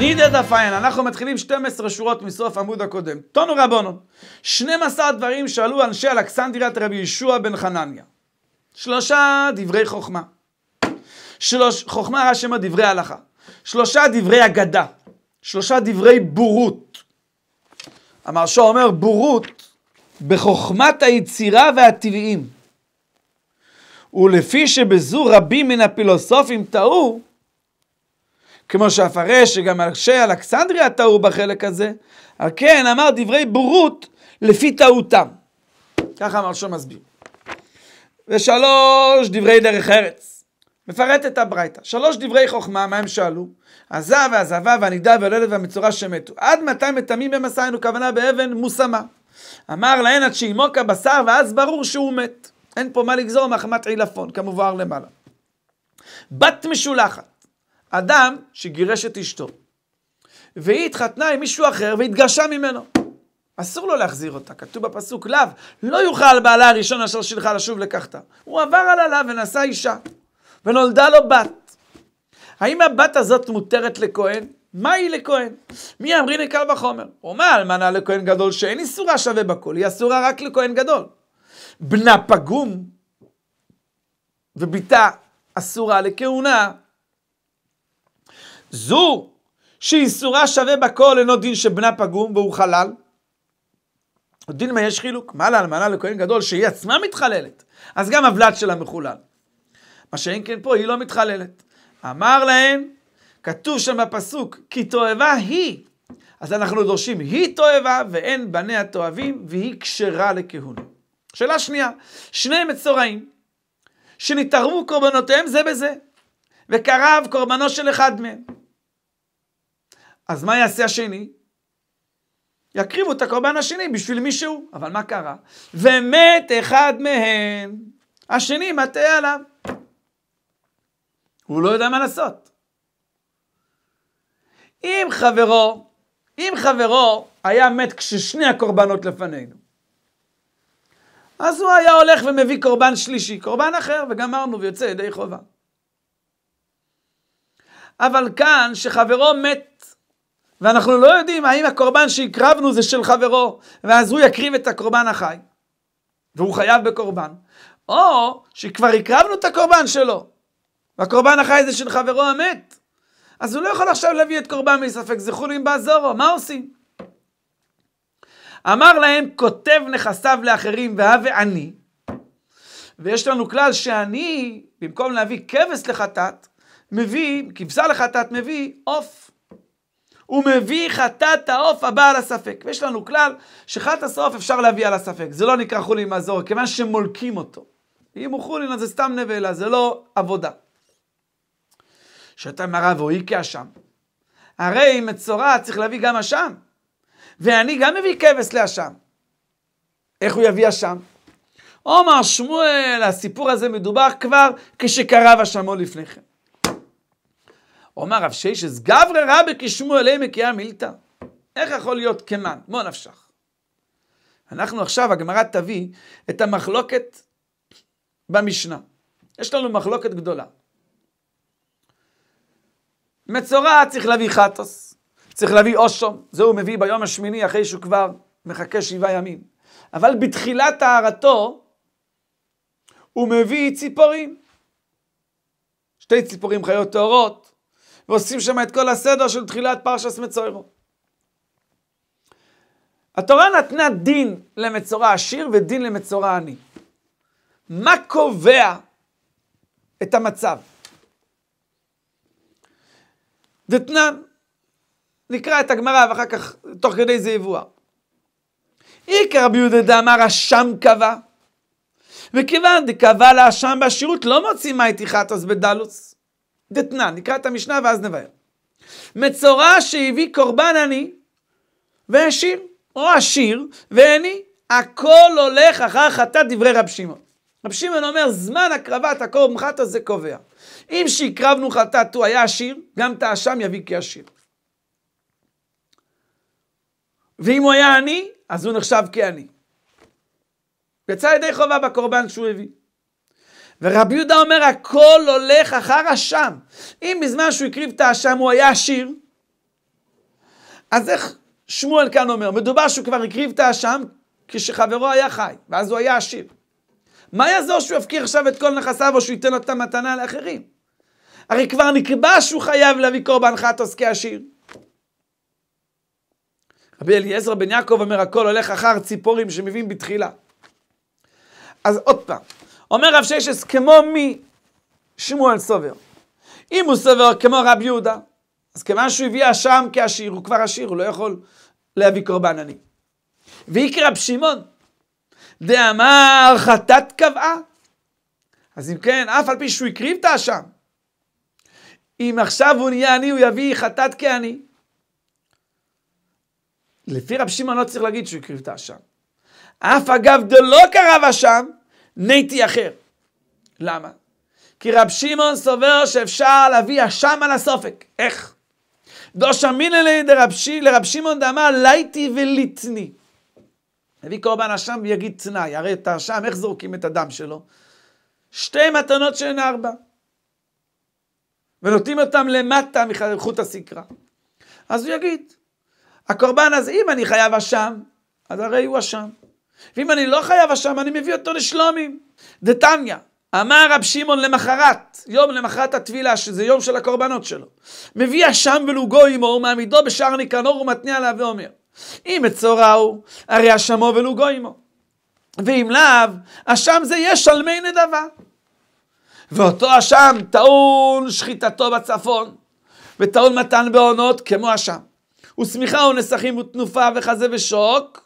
נידא דפיין, אנחנו מתחילים 12 שורות מסוף עמוד הקודם. תונו רבונו, 12 דברים שאלו אנשי אלכסנדריית רבי ישוע בן חנניה. שלושה דברי חוכמה. שלוש, חוכמה רשמה דברי הלכה. שלושה דברי אגדה. שלושה דברי בורות. המרשו אומר בורות בחוכמת היצירה והטבעיים. ולפי שבזו רבים מן הפילוסופים טעו, כמו שאפרש שגם אנשי אלכסנדריה טעו בחלק הזה, על כן אמר דברי בורות לפי טעותם. ככה המרשם מסביר. ושלוש דברי דרך ארץ. מפרט את הברייתא. שלוש דברי חוכמה, מה הם שאלו? עזה ועזבה והנידה והולדת והמצורע שמתו. עד מתי מטמאים במסע היינו כוונה באבן מושמה. אמר להן עד שימוק הבשר ואז ברור שהוא מת. אין פה מה לגזור מחמת עילפון, כמובן למעלה. בת משולחת. אדם שגירש את אשתו, והיא התחתנה עם מישהו אחר והתגרשה ממנו. אסור לו להחזיר אותה, כתוב בפסוק לאו, לא יוכל בעלה הראשון אשר שלך לשוב לקחת. הוא עבר על הלאו ונשא אישה, ונולדה לו בת. האם הבת הזאת מותרת לכהן? מה היא לכהן? מי אמרין לקל וחומר? ומה אלמנה לכהן גדול שאין איסורה שווה בכל, היא אסורה רק לכהן גדול. בנה פגום ובתה אסורה לכהונה, זו שאיסורה שווה בכל אינו דין שבנה פגום והוא חלל. דין מה יש חילוק? מה לאלמנה לכהן גדול שהיא עצמה מתחללת, אז גם הבלת שלה מחולל. מה שאין כן פה, היא לא מתחללת. אמר להם, כתוב שם בפסוק, כי תועבה היא. אז אנחנו דורשים, היא תועבה ואין בניה תועבים, והיא כשרה לכהונה. שאלה שנייה, שני מצורעים שנתערבו קורבנותיהם זה בזה, וקרב קורבנו של אחד מהם. אז מה יעשה השני? יקריבו את הקורבן השני בשביל מישהו. אבל מה קרה? ומת אחד מהם, השני מטעה עליו. הוא לא יודע מה לעשות. אם חברו, אם חברו היה מת כששני הקורבנות לפנינו, אז הוא היה הולך ומביא קורבן שלישי, קורבן אחר, וגמרנו, ויוצא ידי חובה. אבל כאן, שחברו מת ואנחנו לא יודעים האם הקורבן שהקרבנו זה של חברו, ואז הוא יקריב את הקורבן החי, והוא חייב בקורבן, או שכבר הקרבנו את הקורבן שלו, והקורבן החי זה של חברו המת, אז הוא לא יכול עכשיו להביא את קורבן מספק, זכורים באזורו, מה עושים? אמר להם, כותב נכסיו לאחרים, והווה עני. ויש לנו כלל שאני, במקום להביא כבש לחטאת, מביא, כבשה לחטאת, מביא עוף. ומביא חטאת העוף הבא על הספק. ויש לנו כלל שחטא העוף אפשר להביא על הספק, זה לא נקרא חולין מהזור, כיוון שמולקים אותו. אם הוא חולין אז זה סתם נבלה, זה לא עבודה. שאתה מראה והוא והואי אשם. הרי אם מצורע צריך להביא גם אשם. ואני גם מביא כבש לאשם. איך הוא יביא אשם? עומר שמואל, הסיפור הזה מדובר כבר כשקרב אשמו לפני כן. אומר רב שישס, גברא רבי כשמו כשמואלי מקיאה מילתא. איך יכול להיות כמן? מו נפשך. אנחנו עכשיו, הגמרא תביא את המחלוקת במשנה. יש לנו מחלוקת גדולה. מצורע צריך להביא חטוס, צריך להביא אושו, זה הוא מביא ביום השמיני אחרי שהוא כבר מחכה שבעה ימים. אבל בתחילת טהרתו הוא מביא ציפורים. שתי ציפורים חיות טהורות, ועושים שם את כל הסדר של תחילת פרשס מצוירו. התורה נתנה דין למצורע עשיר ודין למצורע עני. מה קובע את המצב? דתנן, נקרא את הגמרא ואחר כך, תוך כדי זה יבואר. איכא רבי יהודה דאמר אשם קבע, וכיוון דקבע לאשם בעשירות לא מוציא מי תיכתס בדלוס דתנן, נקרא את המשנה ואז נבהר. מצורע שהביא קורבן עני והשיר, או עשיר ועני, הכל הולך אחר חטאת דברי רב שמעון. רב שמעון אומר, זמן הקרבת הקורבן חטא זה קובע. אם שהקרבנו חטאת הוא היה עשיר, גם את האשם יביא כעשיר. ואם הוא היה עני, אז הוא נחשב כעני. יצא ידי חובה בקורבן שהוא הביא. ורבי יהודה אומר, הכל הולך אחר אשם. אם בזמן שהוא הקריב את האשם הוא היה עשיר, אז איך שמואל כאן אומר? מדובר שהוא כבר הקריב את האשם כשחברו היה חי, ואז הוא היה עשיר. מה יעזור שהוא יפקיר עכשיו את כל נכסיו או שהוא ייתן לו את המתנה לאחרים? הרי כבר נקבע שהוא חייב להביא קורבן חטוס כעשיר. רבי אליעזר בן יעקב אומר, הכל הולך אחר ציפורים שמביאים בתחילה. אז עוד פעם, אומר רב ששס, כמו מי שמואל סובר. אם הוא סובר כמו רב יהודה, אז כיוון שהוא הביא אשם כעשיר, הוא כבר עשיר, הוא לא יכול להביא קורבן עני. ויקרא רב שמעון, דאמר חטאת קבעה. אז אם כן, אף על פי שהוא הקריב את האשם, אם עכשיו הוא נהיה עני, הוא יביא חטאת כעני. לפי רב שמעון לא צריך להגיד שהוא הקריב את האשם. אף אגב דלא קרב אשם, נטי אחר. למה? כי רב שמעון סובר שאפשר להביא אשם על הסופק. איך? דושה מינלי לרב שמעון דאמר לייתי וליטני. הביא קורבן אשם ויגיד תנאי, הרי את האשם, איך זורקים את הדם שלו? שתי מתנות שהן ארבע. ונותנים אותם למטה מחוט הסקרה. אז הוא יגיד, הקורבן הזה, אם אני חייב אשם, אז הרי הוא אשם. ואם אני לא חייב אשם, אני מביא אותו לשלומי. דתניא, אמר רב שמעון למחרת, יום למחרת הטבילה, שזה יום של הקורבנות שלו. מביא אשם ולוגו עמו, ומעמידו בשער ניקנור ומתניע עליו ואומר, אם אצורה הוא, הרי אשמו ולוגו עמו. ואם לאו, אשם זה יש על מי נדבה. ואותו אשם טעון שחיטתו בצפון, וטעון מתן בעונות כמו אשם. ושמיכה ונסכים ותנופה וחזה ושוק,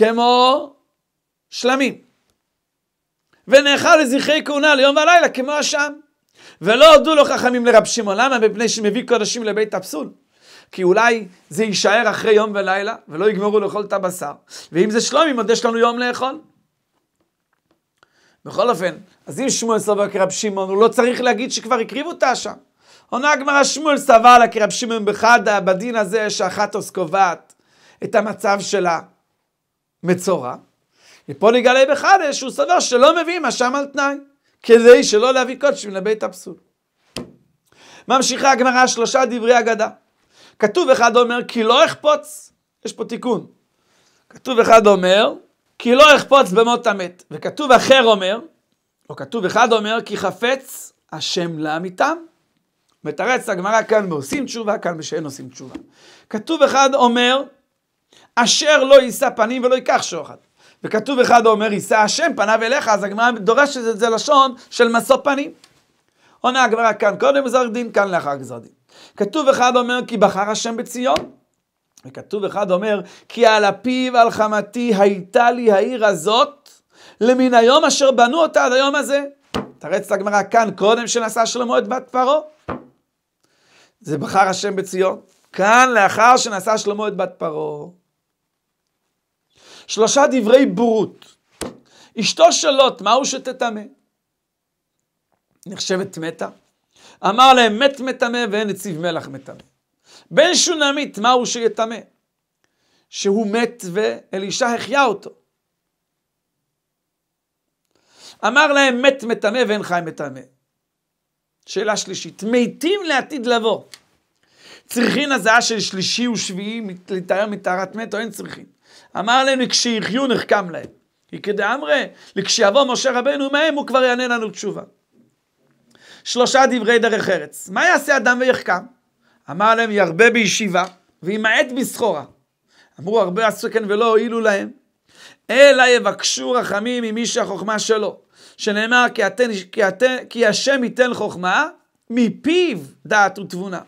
כמו שלמים. ונאכל לזכרי כהונה ליום ולילה כמו אשם. ולא הודו לו חכמים לרב שמעון, למה? מפני שמביא קודשים לבית הפסול. כי אולי זה יישאר אחרי יום ולילה, ולא יגמרו לאכול את הבשר. ואם זה שלומים, עוד יש לנו יום לאכול. בכל אופן, אז אם שמואל סבר כרב שמעון, הוא לא צריך להגיד שכבר הקריבו את האשם. עונה הגמרא שמואל סבר לה כרב שמעון בחדה, בדין הזה שאחת עוס קובעת את המצב שלה. מצורע. ופה נגלה בחדש שהוא סבר שלא מביאים אשם על תנאי, כדי שלא להביא קודש מן הבית הפסול. ממשיכה הגמרא שלושה דברי אגדה. כתוב אחד אומר כי לא אחפוץ, יש פה תיקון. כתוב אחד אומר כי לא אחפוץ במות המת, וכתוב אחר אומר, או כתוב אחד אומר כי חפץ השם לעמיתם. מתרץ הגמרא כאן ועושים תשובה, כאן ושאין עושים תשובה. כתוב אחד אומר אשר לא יישא פנים ולא ייקח שוחד. וכתוב אחד אומר, יישא השם פניו אליך, אז הגמרא דורשת את זה לשון של משוא פנים. עונה הגמרא כאן קודם גזר דין, כאן לאחר גזר דין. כתוב אחד אומר, כי בחר השם בציון. וכתוב אחד אומר, כי על אפי ועל חמתי הייתה לי העיר הזאת, למן היום אשר בנו אותה עד היום הזה. תרץ את הגמרא כאן קודם שנשא שלמה את בת פרעה. זה בחר השם בציון. כאן לאחר שנשא שלמה את בת פרעה. שלושה דברי בורות. אשתו של לוט, מה הוא שתטמא? נחשבת מתה. אמר להם, מת מטמא ואין נציב מלח מטמא. בן שונמית, מה הוא שיטמא? שהוא מת ואלישע החיה אותו. אמר להם, מת מטמא ואין חי מטמא. שאלה שלישית, מתים לעתיד לבוא. צריכין הזעה של שלישי ושביעי לתאר מטהרת מת או אין צריכין. אמר להם, כשיחיו נחכם להם. כי כדאמרי, לכשיבוא משה רבנו מהם, הוא כבר יענה לנו תשובה. שלושה דברי דרך ארץ. מה יעשה אדם ויחכם? אמר להם, ירבה בישיבה, וימעט בסחורה. אמרו, הרבה עשו כן ולא הועילו להם. אלא יבקשו רחמים ממי שהחוכמה שלו. שנאמר, כי, אתן, כי, אתן, כי השם ייתן חוכמה, מפיו דעת ותבונה.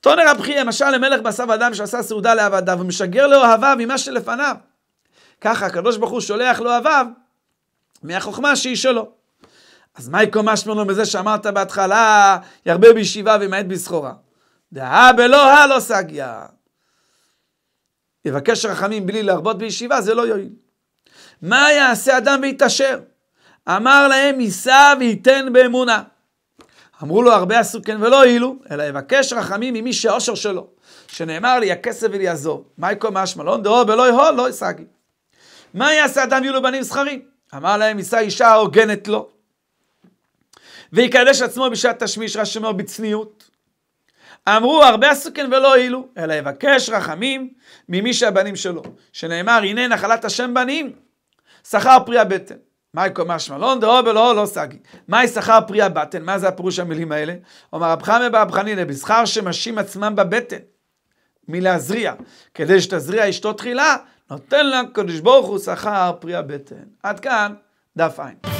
תונה הבכי, למשל למלך בעשיו אדם שעשה סעודה לעבדיו ומשגר לאוהביו ממה שלפניו. ככה הקדוש ברוך הוא שולח לאוהביו מהחוכמה שהיא שלו. אז מה יקום אשמנו בזה שאמרת בהתחלה, ירבה בישיבה וימעט בסחורה? דהה בלא הלא סגיא. יבקש רחמים בלי להרבות בישיבה, זה לא יועיל. מה יעשה אדם ויתעשר? אמר להם, יישא וייתן באמונה. אמרו לו הרבה עשו כן ולא הועילו, אלא יבקש רחמים ממי שהאושר שלו, שנאמר לי, הכסף ולי יעזור. מייקו משמע, לא דאו ולא יהול, לא ישגי. מה יעשה אדם יהיו לו בנים זכרים? אמר להם, יישא אישה הוגנת לו, ויקדש עצמו בשעת תשמיש רש"י אומר בצניעות. אמרו הרבה עשו כן ולא הועילו, אלא יבקש רחמים ממי שהבנים שלו, שנאמר הנה נחלת השם בנים, שכר פרי הבטן. מאי קומא שמלון דאו בלא לא סגי. מאי שכר פרי הבטן, מה זה הפירוש המילים האלה? אומר רב חמא ברב חנינא, בשכר שמשים עצמם בבטן, מלהזריע, כדי שתזריע אשתו תחילה, נותן לה הקדוש ברוך הוא שכר פרי הבטן. עד כאן דף עין.